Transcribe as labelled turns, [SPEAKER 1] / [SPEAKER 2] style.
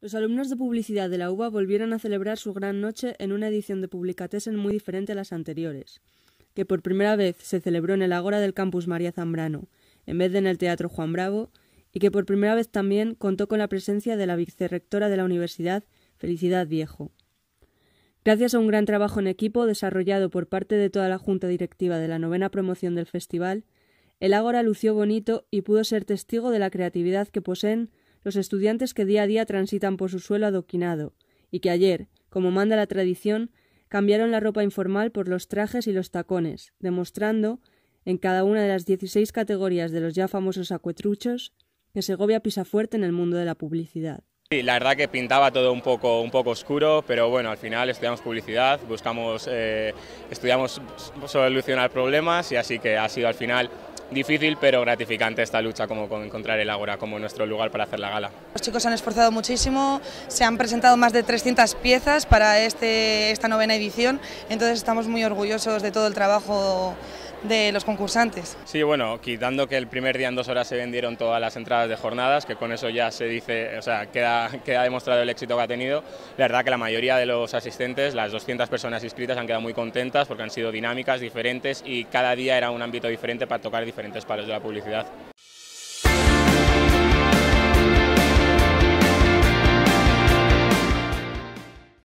[SPEAKER 1] Los alumnos de publicidad de la UBA volvieron a celebrar su gran noche en una edición de publicatesen muy diferente a las anteriores, que por primera vez se celebró en el Ágora del Campus María Zambrano, en vez de en el Teatro Juan Bravo, y que por primera vez también contó con la presencia de la vicerrectora de la universidad, Felicidad Viejo. Gracias a un gran trabajo en equipo desarrollado por parte de toda la junta directiva de la novena promoción del festival, el Ágora lució bonito y pudo ser testigo de la creatividad que poseen los estudiantes que día a día transitan por su suelo adoquinado, y que ayer, como manda la tradición, cambiaron la ropa informal por los trajes y los tacones, demostrando, en cada una de las 16 categorías de los ya famosos acuetruchos, que Segovia pisa fuerte en el mundo de la publicidad.
[SPEAKER 2] Sí, la verdad que pintaba todo un poco, un poco oscuro, pero bueno, al final estudiamos publicidad, buscamos, eh, estudiamos solucionar problemas y así que ha sido al final difícil pero gratificante esta lucha como con encontrar el Ágora como nuestro lugar para hacer la gala.
[SPEAKER 3] Los chicos han esforzado muchísimo, se han presentado más de 300 piezas para este, esta novena edición, entonces estamos muy orgullosos de todo el trabajo de los concursantes.
[SPEAKER 2] Sí, bueno, quitando que el primer día en dos horas se vendieron todas las entradas de jornadas, que con eso ya se dice, o sea, queda, demostrado el éxito que ha tenido, la verdad que la mayoría de los asistentes, las 200 personas inscritas, han quedado muy contentas porque han sido dinámicas, diferentes y cada día era un ámbito diferente para tocar diferentes palos de la publicidad.